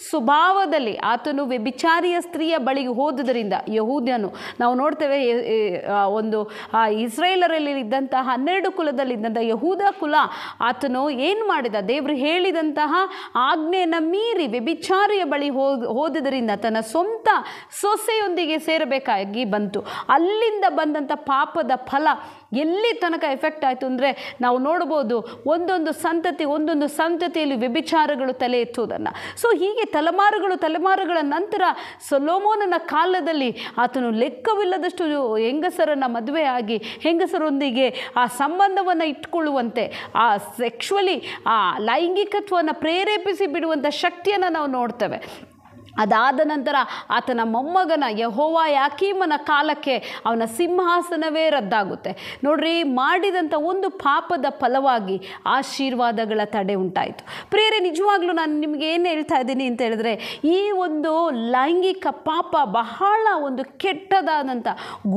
ಸ್ವಭಾವದಲ್ಲಿ ಆತನು ವ್ಯಭಿಚಾರಿಯ ಸ್ತ್ರೀಯ ಬಳಿಗೆ ಹೋದುದರಿಂದ ಯಹೂದ್ಯನು ನಾವು ನೋಡ್ತೇವೆ ಒಂದು ಇಸ್ರೇಲರಲ್ಲಿ ಇದ್ದಂತಹ ಹನ್ನೆರಡು ಕುಲದಲ್ಲಿದ್ದಂಥ ಯಹೂದ ಕುಲ ಆತನು ಏನು ಮಾಡಿದ ದೇವರು ಹೇಳಿದಂತಹ ಆಜ್ಞೆಯನ್ನು ಮೀರಿ ವ್ಯಭಿಚಾರಿಯ ಬಳಿ ಹೋದದರಿಂದ ತನ್ನ ಸ್ವಂತ ಸೊಸೆಯೊಂದಿಗೆ ಸೇರಬೇಕಾಗಿ ಬಂತು ಅಲ್ಲಿಂದ ಬಂದಂಥ ಪಾಪದ ಫಲ ಎಲ್ಲಿ ತನಕ ಎಫೆಕ್ಟ್ ಆಯಿತು ಅಂದರೆ ನಾವು ನೋಡ್ಬೋದು ಒಂದೊಂದು ಸಂತತಿ ಒಂದೊಂದು ಸಂತತಿಯಲ್ಲಿ ವ್ಯಭಿಚಾರಗಳು ತಲೆ ಎತ್ತುವುದನ್ನು ಸೊ ಹೀಗೆ ತಲೆಮಾರುಗಳು ತಲೆಮಾರುಗಳ ನಂತರ ಸೊಲೋಮೋನನ ಕಾಲದಲ್ಲಿ ಆತನು ಲೆಕ್ಕವಿಲ್ಲದಷ್ಟು ಹೆಂಗಸರನ್ನು ಮದುವೆಯಾಗಿ ಹೆಂಗಸರೊಂದಿಗೆ ಆ ಸಂಬಂಧವನ್ನು ಇಟ್ಕೊಳ್ಳುವಂತೆ ಆ ಸೆಕ್ಷುವಲಿ ಆ ಲೈಂಗಿಕತ್ವವನ್ನು ಪ್ರೇರೇಪಿಸಿ ಬಿಡುವಂಥ ಶಕ್ತಿಯನ್ನು ನಾವು ನೋಡ್ತೇವೆ ಅದಾದ ನಂತರ ಆತನ ಮೊಮ್ಮಗನ ಯಹೋವ ಯಾಕೀಮನ ಕಾಲಕ್ಕೆ ಅವನ ಸಿಂಹಾಸನವೇ ರದ್ದಾಗುತ್ತೆ ನೋಡ್ರಿ ಮಾಡಿದಂಥ ಒಂದು ಪಾಪದ ಫಲವಾಗಿ ಆಶೀರ್ವಾದಗಳ ತಡೆ ಉಂಟಾಯಿತು ಪ್ರೇರೆ ನಿಜವಾಗ್ಲೂ ನಾನು ನಿಮಗೆ ಏನು ಹೇಳ್ತಾ ಇದ್ದೀನಿ ಅಂತ ಹೇಳಿದ್ರೆ ಈ ಒಂದು ಲೈಂಗಿಕ ಪಾಪ ಬಹಳ ಒಂದು ಕೆಟ್ಟದಾದಂಥ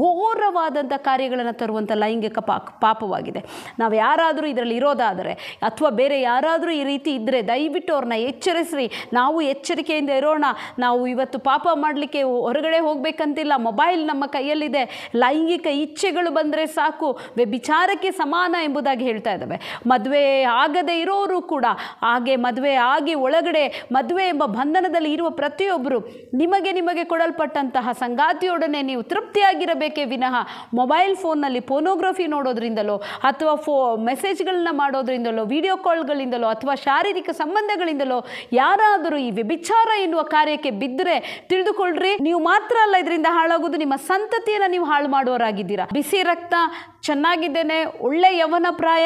ಘೋರವಾದಂಥ ಕಾರ್ಯಗಳನ್ನು ತರುವಂಥ ಲೈಂಗಿಕ ಪಾಪವಾಗಿದೆ ನಾವು ಯಾರಾದರೂ ಇದರಲ್ಲಿ ಇರೋದಾದರೆ ಅಥವಾ ಬೇರೆ ಯಾರಾದರೂ ಈ ರೀತಿ ಇದ್ದರೆ ದಯವಿಟ್ಟು ಅವ್ರನ್ನ ಎಚ್ಚರಿಸ್ರಿ ನಾವು ಎಚ್ಚರಿಕೆಯಿಂದ ಇರೋಣ ನಾವು ಇವತ್ತು ಪಾಪ ಮಾಡಲಿಕ್ಕೆ ಹೊರಗಡೆ ಹೋಗಬೇಕಂತಿಲ್ಲ ಮೊಬೈಲ್ ನಮ್ಮ ಕೈಯಲ್ಲಿದೆ ಲೈಂಗಿಕ ಇಚ್ಛೆಗಳು ಬಂದರೆ ಸಾಕು ವ್ಯಭಿಚಾರಕ್ಕೆ ಸಮಾನ ಎಂಬುದಾಗಿ ಹೇಳ್ತಾ ಇದ್ದಾವೆ ಮದುವೆ ಆಗದೆ ಇರೋರು ಕೂಡ ಹಾಗೆ ಮದುವೆ ಆಗಿ ಒಳಗಡೆ ಮದುವೆ ಎಂಬ ಬಂಧನದಲ್ಲಿ ಇರುವ ಪ್ರತಿಯೊಬ್ಬರು ನಿಮಗೆ ನಿಮಗೆ ಕೊಡಲ್ಪಟ್ಟಂತಹ ಸಂಗಾತಿಯೊಡನೆ ನೀವು ತೃಪ್ತಿಯಾಗಿರಬೇಕೇ ವಿನಃ ಮೊಬೈಲ್ ಫೋನ್ನಲ್ಲಿ ಫೋನೋಗ್ರಫಿ ನೋಡೋದ್ರಿಂದಲೋ ಅಥವಾ ಫೋ ಮೆಸೇಜ್ಗಳನ್ನ ಮಾಡೋದ್ರಿಂದಲೋ ವಿಡಿಯೋ ಕಾಲ್ಗಳಿಂದಲೋ ಅಥವಾ ಶಾರೀರಿಕ ಸಂಬಂಧಗಳಿಂದಲೋ ಯಾರಾದರೂ ಈ ವ್ಯಭಿಚಾರ ಎನ್ನುವ ಕಾರ್ಯ ಅಪಾಯಕ್ಕೆ ಬಿದ್ದರೆ ತಿಳಿದುಕೊಳ್ಳ್ರಿ ನೀವು ಮಾತ್ರ ಅಲ್ಲ ಇದರಿಂದ ಹಾಳಾಗೋದು ನಿಮ್ಮ ಸಂತತಿಯನ್ನು ನೀವು ಹಾಳು ಮಾಡುವವರಾಗಿದ್ದೀರಾ ಬಿಸಿ ರಕ್ತ ಚೆನ್ನಾಗಿದ್ದೇನೆ ಒಳ್ಳೆ ಯವನ ಪ್ರಾಯ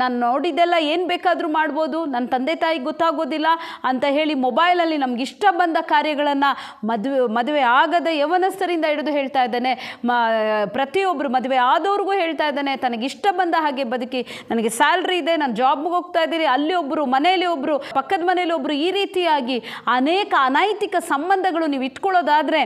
ನಾನು ನೋಡಿದ್ದೆಲ್ಲ ಏನು ಬೇಕಾದರೂ ಮಾಡ್ಬೋದು ನನ್ನ ತಂದೆ ತಾಯಿಗೆ ಗೊತ್ತಾಗೋದಿಲ್ಲ ಅಂತ ಹೇಳಿ ಮೊಬೈಲಲ್ಲಿ ನಮ್ಗೆ ಇಷ್ಟ ಬಂದ ಕಾರ್ಯಗಳನ್ನು ಮದುವೆ ಮದುವೆ ಆಗದ ಯವನಸ್ಥರಿಂದ ಹಿಡಿದು ಹೇಳ್ತಾ ಇದ್ದಾನೆ ಮ ಪ್ರತಿಯೊಬ್ಬರು ಮದುವೆ ಆದವ್ರಿಗೂ ಹೇಳ್ತಾ ಇದ್ದಾನೆ ತನಗಿಷ್ಟ ಬಂದ ಹಾಗೆ ಬದುಕಿ ನನಗೆ ಸ್ಯಾಲ್ರಿ ಇದೆ ನಾನು ಜಾಬ್ಗೆ ಹೋಗ್ತಾ ಇದ್ದೀನಿ ಅಲ್ಲಿ ಒಬ್ಬರು ಮನೆಯಲ್ಲಿ ಒಬ್ಬರು ಪಕ್ಕದ ಮನೆಯಲ್ಲಿ ಒಬ್ಬರು ಈ ರೀತಿಯಾಗಿ ಅನೇಕ ಅನೈತಿಕ ಅನೈತಿಕ ಸಂಬಂಧಗಳು ನೀವು ಇಟ್ಕೊಳ್ಳೋದಾದರೆ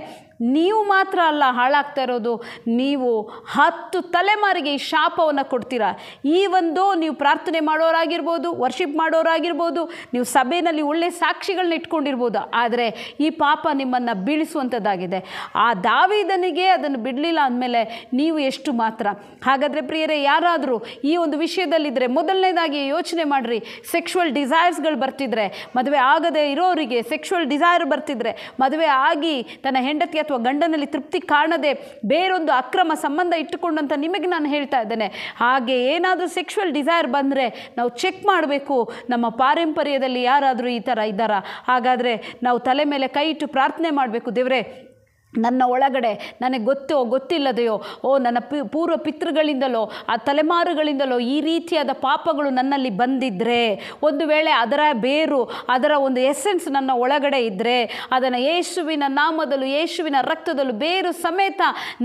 ನೀವು ಮಾತ್ರ ಅಲ್ಲ ಹಾಳಾಗ್ತಾ ಇರೋದು ನೀವು ಹತ್ತು ತಲೆಮಾರಿಗೆ ಈ ಶಾಪವನ್ನು ಕೊಡ್ತೀರಾ ಈ ಒಂದು ನೀವು ಪ್ರಾರ್ಥನೆ ಮಾಡೋರಾಗಿರ್ಬೋದು ವರ್ಷಿಪ್ ಮಾಡೋರಾಗಿರ್ಬೋದು ನೀವು ಸಭೆಯಲ್ಲಿ ಒಳ್ಳೆ ಸಾಕ್ಷಿಗಳನ್ನ ಇಟ್ಕೊಂಡಿರ್ಬೋದು ಆದರೆ ಈ ಪಾಪ ನಿಮ್ಮನ್ನು ಬೀಳಿಸುವಂಥದ್ದಾಗಿದೆ ಆ ದಾವಿದನಿಗೆ ಅದನ್ನು ಬಿಡಲಿಲ್ಲ ಅಂದಮೇಲೆ ನೀವು ಎಷ್ಟು ಮಾತ್ರ ಹಾಗಾದರೆ ಪ್ರಿಯರೇ ಯಾರಾದರೂ ಈ ಒಂದು ವಿಷಯದಲ್ಲಿದ್ದರೆ ಮೊದಲನೇದಾಗಿ ಯೋಚನೆ ಮಾಡಿರಿ ಸೆಕ್ಷುವಲ್ ಡಿಸೈರ್ಸ್ಗಳು ಬರ್ತಿದ್ರೆ ಮದುವೆ ಆಗದೆ ಇರೋರಿಗೆ ಸೆಕ್ಷುವಲ್ ಡಿಸೈರ್ ಬರ್ತಿದ್ರೆ ಮದುವೆ ಆಗಿ ತನ್ನ ಹೆಂಡತಿಯ ಅಥವಾ ಗಂಡನಲ್ಲಿ ತೃಪ್ತಿ ಕಾಣದೆ ಬೇರೊಂದು ಅಕ್ರಮ ಸಂಬಂಧ ಇಟ್ಟುಕೊಂಡಂತ ನಿಮಗೆ ನಾನು ಹೇಳ್ತಾ ಇದ್ದೇನೆ ಹಾಗೆ ಏನಾದರೂ ಸೆಕ್ಷುವಲ್ ಡಿಸೈರ್ ಬಂದರೆ ನಾವು ಚೆಕ್ ಮಾಡಬೇಕು ನಮ್ಮ ಪಾರಂಪರ್ಯದಲ್ಲಿ ಯಾರಾದರೂ ಈ ಥರ ಇದ್ದಾರಾ ಹಾಗಾದರೆ ನಾವು ತಲೆ ಮೇಲೆ ಕೈ ಇಟ್ಟು ಪ್ರಾರ್ಥನೆ ಮಾಡಬೇಕು ದೇವರೇ ನನ್ನ ಒಳಗಡೆ ನನಗೆ ಗೊತ್ತೋ ಗೊತ್ತಿಲ್ಲದೆಯೋ ಓ ನನ್ನ ಪಿ ಪೂರ್ವ ಪಿತೃಗಳಿಂದಲೋ ಆ ತಲೆಮಾರುಗಳಿಂದಲೋ ಈ ರೀತಿಯಾದ ಪಾಪಗಳು ನನ್ನಲ್ಲಿ ಬಂದಿದ್ದರೆ ಒಂದು ವೇಳೆ ಅದರ ಬೇರು ಅದರ ಒಂದು ಎಸೆನ್ಸ್ ನನ್ನ ಒಳಗಡೆ ಇದ್ದರೆ ಅದನ್ನು ಯೇಸುವಿನ ನಾಮದಲ್ಲೂ ಯೇಸುವಿನ ರಕ್ತದಲ್ಲೂ ಬೇರು ಸಮೇತ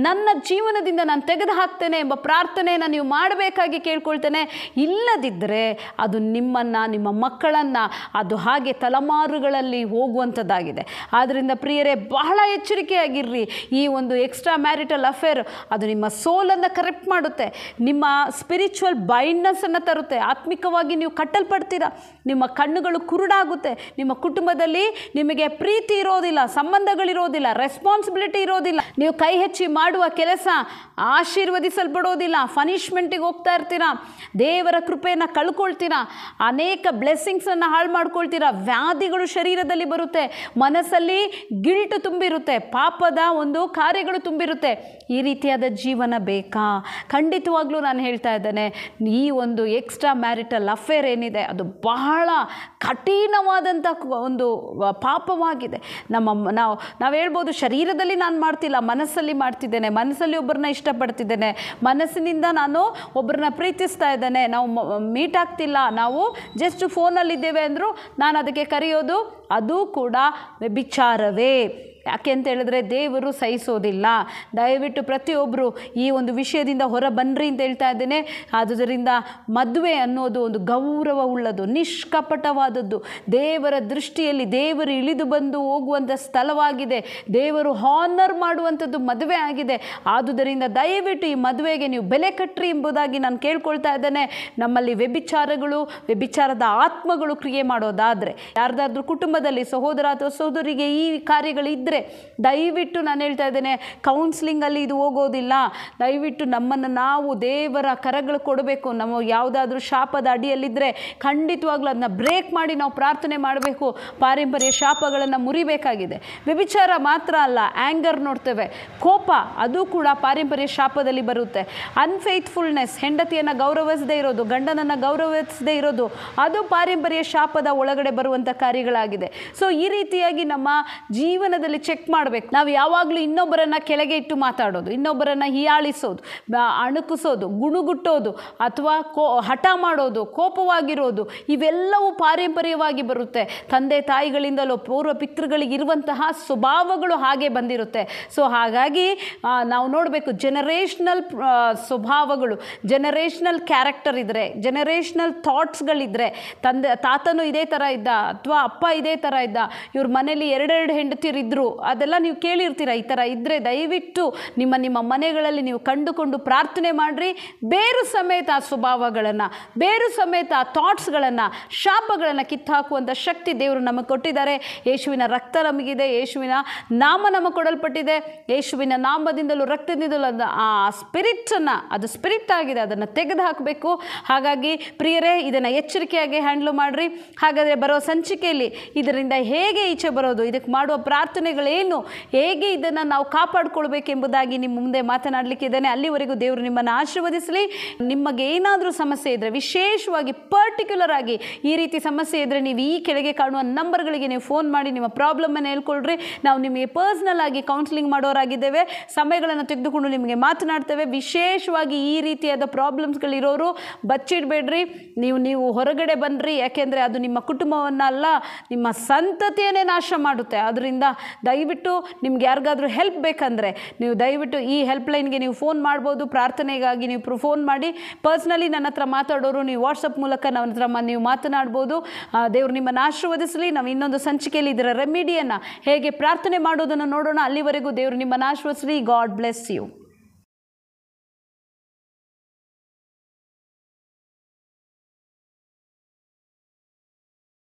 ನನ್ನ ಜೀವನದಿಂದ ನಾನು ತೆಗೆದು ಹಾಕ್ತೇನೆ ಎಂಬ ಪ್ರಾರ್ಥನೆಯನ್ನು ನೀವು ಮಾಡಬೇಕಾಗಿ ಕೇಳ್ಕೊಳ್ತೇನೆ ಇಲ್ಲದಿದ್ದರೆ ಅದು ನಿಮ್ಮನ್ನು ನಿಮ್ಮ ಮಕ್ಕಳನ್ನು ಅದು ಹಾಗೆ ತಲೆಮಾರುಗಳಲ್ಲಿ ಹೋಗುವಂಥದ್ದಾಗಿದೆ ಆದ್ದರಿಂದ ಪ್ರಿಯರೇ ಬಹಳ ಎಚ್ಚರಿಕೆಯಾಗಿ ಇರ್ರಿ ಈ ಒಂದು ಎಕ್ಸ್ಟ್ರಾ ಮ್ಯಾರಿಟಲ್ ಅಫೇರ್ ಅದು ನಿಮ್ಮ ಸೋಲನ್ನು ಕರೆಕ್ಟ್ ಮಾಡುತ್ತೆ ನಿಮ್ಮ ಸ್ಪಿರಿಚುವಲ್ ಬೈಂಡ್ನೆಸ್ಸನ್ನು ತರುತ್ತೆ ಆತ್ಮಿಕವಾಗಿ ನೀವು ಕಟ್ಟಲ್ಪಡ್ತೀರಾ ನಿಮ್ಮ ಕಣ್ಣುಗಳು ಕುರುಡಾಗುತ್ತೆ ನಿಮ್ಮ ಕುಟುಂಬದಲ್ಲಿ ನಿಮಗೆ ಪ್ರೀತಿ ಇರೋದಿಲ್ಲ ಸಂಬಂಧಗಳಿರೋದಿಲ್ಲ ರೆಸ್ಪಾನ್ಸಿಬಿಲಿಟಿ ಇರೋದಿಲ್ಲ ನೀವು ಕೈ ಹೆಚ್ಚಿ ಮಾಡುವ ಕೆಲಸ ಆಶೀರ್ವದಿಸಲ್ಪಡೋದಿಲ್ಲ ಪನಿಷ್ಮೆಂಟಿಗೆ ಹೋಗ್ತಾ ಇರ್ತೀರಾ ದೇವರ ಕೃಪೆಯನ್ನು ಕಳ್ಕೊಳ್ತೀರಾ ಅನೇಕ ಬ್ಲೆಸ್ಸಿಂಗ್ಸನ್ನು ಹಾಳು ಮಾಡ್ಕೊಳ್ತೀರಾ ವ್ಯಾಧಿಗಳು ಶರೀರದಲ್ಲಿ ಬರುತ್ತೆ ಮನಸ್ಸಲ್ಲಿ ಗಿಲ್ಟ್ ತುಂಬಿರುತ್ತೆ ಪಾಪ ಒಂದು ಕಾರ್ಯಗಳು ತುಂಬಿರುತ್ತೆ ಈ ರೀತಿಯಾದ ಜೀವನ ಬೇಕಾ ಖಂಡಿತವಾಗ್ಲೂ ನಾನು ಹೇಳ್ತಾ ಇದ್ದೇನೆ ಈ ಒಂದು ಎಕ್ಸ್ಟ್ರಾ ಮ್ಯಾರಿಟಲ್ ಅಫೇರ್ ಏನಿದೆ ಅದು ಬಹಳ ಕಠಿಣವಾದಂಥ ಒಂದು ಪಾಪವಾಗಿದೆ ನಮ್ಮ ನಾವು ನಾವು ಹೇಳ್ಬೋದು ಶರೀರದಲ್ಲಿ ನಾನು ಮಾಡ್ತಿಲ್ಲ ಮನಸ್ಸಲ್ಲಿ ಮಾಡ್ತಿದ್ದೇನೆ ಮನಸ್ಸಲ್ಲಿ ಒಬ್ಬರನ್ನ ಇಷ್ಟಪಡ್ತಿದ್ದೇನೆ ಮನಸ್ಸಿನಿಂದ ನಾನು ಒಬ್ಬರನ್ನ ಪ್ರೀತಿಸ್ತಾ ಇದ್ದೇನೆ ನಾವು ಮೀಟ್ ಆಗ್ತಿಲ್ಲ ನಾವು ಜಸ್ಟ್ ಫೋನಲ್ಲಿದ್ದೇವೆ ಅಂದರೂ ನಾನು ಅದಕ್ಕೆ ಕರೆಯೋದು ಅದು ಕೂಡ ವ್ಯಭಿಚಾರವೇ ಯಾಕೆ ಅಂತ ಹೇಳಿದ್ರೆ ದೇವರು ಸಹಿಸೋದಿಲ್ಲ ದಯವಿಟ್ಟು ಪ್ರತಿಯೊಬ್ಬರು ಈ ಒಂದು ವಿಷಯದಿಂದ ಹೊರ ಅಂತ ಹೇಳ್ತಾ ಇದ್ದೇನೆ ಆದುದರಿಂದ ಮದುವೆ ಅನ್ನೋದು ಒಂದು ಗೌರವ ಉಳ್ಳದು ನಿಷ್ಕಪಟವಾದದ್ದು ದೇವರ ದೃಷ್ಟಿಯಲ್ಲಿ ದೇವರು ಇಳಿದು ಬಂದು ಹೋಗುವಂಥ ಸ್ಥಳವಾಗಿದೆ ದೇವರು ಹಾನರ್ ಮಾಡುವಂಥದ್ದು ಮದುವೆ ಆಗಿದೆ ಆದುದರಿಂದ ದಯವಿಟ್ಟು ಈ ಮದುವೆಗೆ ನೀವು ಬೆಲೆ ಕಟ್ಟ್ರಿ ಎಂಬುದಾಗಿ ನಾನು ಕೇಳ್ಕೊಳ್ತಾ ಇದ್ದೇನೆ ನಮ್ಮಲ್ಲಿ ವ್ಯಭಿಚಾರಗಳು ವ್ಯಭಿಚಾರದ ಆತ್ಮಗಳು ಕ್ರಿಯೆ ಮಾಡೋದಾದರೆ ಯಾರ್ದಾದ್ರೂ ಕುಟುಂಬದಲ್ಲಿ ಸಹೋದರ ಅಥವಾ ಸಹೋದರಿಗೆ ಈ ಕಾರ್ಯಗಳಿದ್ದರೆ ದಯವಿಟ್ಟು ನಾನು ಹೇಳ್ತಾ ಇದ್ದೇನೆ ಕೌನ್ಸ್ಲಿಂಗಲ್ಲಿ ಇದು ಹೋಗೋದಿಲ್ಲ ದಯವಿಟ್ಟು ನಮ್ಮನ್ನು ನಾವು ದೇವರ ಕರಗಳು ಕೊಡಬೇಕು ನಮ್ಮ ಯಾವುದಾದ್ರೂ ಶಾಪದ ಅಡಿಯಲ್ಲಿದ್ದರೆ ಖಂಡಿತವಾಗ್ಲೂ ಅದನ್ನ ಬ್ರೇಕ್ ಮಾಡಿ ನಾವು ಪ್ರಾರ್ಥನೆ ಮಾಡಬೇಕು ಪಾರಂಪರ್ಯ ಶಾಪಗಳನ್ನು ಮುರಿಬೇಕಾಗಿದೆ ವ್ಯಭಿಚಾರ ಮಾತ್ರ ಅಲ್ಲ ಆ್ಯಂಗರ್ ನೋಡ್ತೇವೆ ಕೋಪ ಅದು ಕೂಡ ಪಾರಂಪರ್ಯ ಶಾಪದಲ್ಲಿ ಬರುತ್ತೆ ಅನ್ಫೇತ್ಫುಲ್ನೆಸ್ ಹೆಂಡತಿಯನ್ನು ಗೌರವಿಸದೇ ಇರೋದು ಗಂಡನನ್ನು ಗೌರವಿಸದೇ ಇರೋದು ಅದು ಪಾರಂಪರ್ಯ ಶಾಪದ ಒಳಗಡೆ ಬರುವಂಥ ಕಾರ್ಯಗಳಾಗಿದೆ ಸೊ ಈ ರೀತಿಯಾಗಿ ನಮ್ಮ ಜೀವನದಲ್ಲಿ ಚೆಕ್ ಮಾಡಬೇಕು ನಾವು ಯಾವಾಗಲೂ ಇನ್ನೊಬ್ಬರನ್ನು ಕೆಳಗೆ ಇಟ್ಟು ಮಾತಾಡೋದು ಇನ್ನೊಬ್ಬರನ್ನು ಹೀಯಾಳಿಸೋದು ಅಣುಕಿಸೋದು ಗುಣುಗುಟ್ಟೋದು ಅಥವಾ ಕೋ ಹಠ ಮಾಡೋದು ಕೋಪವಾಗಿರೋದು ಇವೆಲ್ಲವೂ ಪಾರಂಪರ್ಯವಾಗಿ ಬರುತ್ತೆ ತಂದೆ ತಾಯಿಗಳಿಂದಲೂ ಪೂರ್ವ ಪಿತೃಗಳಿಗಿರುವಂತಹ ಸ್ವಭಾವಗಳು ಹಾಗೆ ಬಂದಿರುತ್ತೆ ಸೊ ಹಾಗಾಗಿ ನಾವು ನೋಡಬೇಕು ಜನರೇಷ್ನಲ್ ಸ್ವಭಾವಗಳು ಜನರೇಷನಲ್ ಕ್ಯಾರೆಕ್ಟರ್ ಇದ್ದರೆ ಜನರೇಷನಲ್ ಥಾಟ್ಸ್ಗಳಿದ್ದರೆ ತಂದೆ ತಾತನೂ ಇದೇ ಥರ ಇದ್ದ ಅಥವಾ ಅಪ್ಪ ಇದೇ ಥರ ಇದ್ದ ಇವ್ರ ಮನೇಲಿ ಎರಡೆರಡು ಹೆಂಡತಿರಿದ್ದರು ಅದೆಲ್ಲ ನೀವು ಕೇಳಿರ್ತೀರ ಈ ಥರ ಇದ್ದರೆ ದಯವಿಟ್ಟು ನಿಮ್ಮ ನಿಮ್ಮ ಮನೆಗಳಲ್ಲಿ ನೀವು ಕಂಡುಕೊಂಡು ಪ್ರಾರ್ಥನೆ ಮಾಡಿರಿ ಬೇರು ಸಮೇತ ಆ ಸ್ವಭಾವಗಳನ್ನು ಬೇರು ಸಮೇತ ಆ ಥಾಟ್ಸ್ಗಳನ್ನು ಶಾಪಗಳನ್ನು ಕಿತ್ತಾಕುವಂಥ ಶಕ್ತಿ ದೇವರು ನಮಗೆ ಕೊಟ್ಟಿದ್ದಾರೆ ಯೇಸುವಿನ ರಕ್ತ ನಮಗಿದೆ ಯೇಸುವಿನ ನಾಮ ನಮಗೆ ಕೊಡಲ್ಪಟ್ಟಿದೆ ಯೇಸುವಿನ ನಾಮದಿಂದಲೂ ರಕ್ತದಿಂದಲೂ ಅದು ಆ ಸ್ಪಿರಿಟನ್ನು ಅದು ಸ್ಪಿರಿಟ್ ಆಗಿದೆ ಅದನ್ನು ತೆಗೆದು ಹಾಕಬೇಕು ಹಾಗಾಗಿ ಪ್ರಿಯರೇ ಇದನ್ನು ಎಚ್ಚರಿಕೆಯಾಗಿ ಹ್ಯಾಂಡ್ಲ್ ಮಾಡಿರಿ ಹಾಗಾದರೆ ಬರೋ ಸಂಚಿಕೆಯಲ್ಲಿ ಇದರಿಂದ ಹೇಗೆ ಈಚೆ ಬರೋದು ಇದಕ್ಕೆ ಮಾಡುವ ಪ್ರಾರ್ಥನೆಗಳು ಹೇಗೆ ಇದನ್ನು ನಾವು ಕಾಪಾಡಿಕೊಳ್ಬೇಕೆಂಬುದಾಗಿ ನಿಮ್ಮ ಮುಂದೆ ಮಾತನಾಡಲಿಕ್ಕಿದ್ದೇನೆ ಅಲ್ಲಿವರೆಗೂ ದೇವರು ನಿಮ್ಮನ್ನು ಆಶೀರ್ವದಿಸಲಿ ನಿಮಗೆ ಏನಾದರೂ ಸಮಸ್ಯೆ ಇದ್ದರೆ ವಿಶೇಷವಾಗಿ ಪರ್ಟಿಕ್ಯುಲರ್ ಆಗಿ ಈ ರೀತಿ ಸಮಸ್ಯೆ ಇದ್ದರೆ ನೀವು ಈ ಕೆಳಗೆ ಕಾಣುವ ನಂಬರ್ಗಳಿಗೆ ನೀವು ಫೋನ್ ಮಾಡಿ ನಿಮ್ಮ ಅನ್ನು ಹೇಳ್ಕೊಳ್ರಿ ನಾವು ನಿಮಗೆ ಪರ್ಸ್ನಲ್ ಆಗಿ ಕೌನ್ಸಿಲಿಂಗ್ ಮಾಡೋರಾಗಿದ್ದೇವೆ ಸಮಯಗಳನ್ನು ತೆಗೆದುಕೊಂಡು ನಿಮಗೆ ಮಾತನಾಡ್ತೇವೆ ವಿಶೇಷವಾಗಿ ಈ ರೀತಿಯಾದ ಪ್ರಾಬ್ಲಮ್ಸ್ಗಳಿರೋರು ಬಚ್ಚಿಡಬೇಡ್ರಿ ನೀವು ನೀವು ಹೊರಗಡೆ ಬನ್ನಿರಿ ಯಾಕೆಂದರೆ ಅದು ನಿಮ್ಮ ಕುಟುಂಬವನ್ನು ಅಲ್ಲ ನಿಮ್ಮ ಸಂತತಿಯನ್ನೇ ನಾಶ ಮಾಡುತ್ತೆ ಅದರಿಂದ ದಯವಿಟ್ಟು ನಿಮ್ಗೆ ಯಾರಿಗಾದರೂ ಹೆಲ್ಪ್ ಬೇಕಂದರೆ ನೀವು ದಯವಿಟ್ಟು ಈ ಹೆಲ್ಪ್ಲೈನ್ಗೆ ನೀವು ಫೋನ್ ಮಾಡ್ಬೋದು ಪ್ರಾರ್ಥನೆಗಾಗಿ ನೀವು ಫೋನ್ ಮಾಡಿ ಪರ್ಸ್ನಲಿ ನನ್ನ ಹತ್ರ ಮಾತಾಡೋರು ನೀವು ವಾಟ್ಸಪ್ ಮೂಲಕ ನನ್ನ ಹತ್ರ ನೀವು ಮಾತನಾಡ್ಬೋದು ದೇವರು ನಿಮ್ಮನ್ನು ಆಶೀರ್ವದಿಸಲಿ ನಾವು ಇನ್ನೊಂದು ಸಂಚಿಕೆಯಲ್ಲಿ ಇದರ ರೆಮಿಡಿಯನ್ನು ಹೇಗೆ ಪ್ರಾರ್ಥನೆ ಮಾಡೋದನ್ನು ನೋಡೋಣ ಅಲ್ಲಿವರೆಗೂ ದೇವರು ನಿಮ್ಮನ್ನು ಆಶೀರ್ವದಿಸಲಿ ಗಾಡ್ ಬ್ಲೆಸ್ ಯು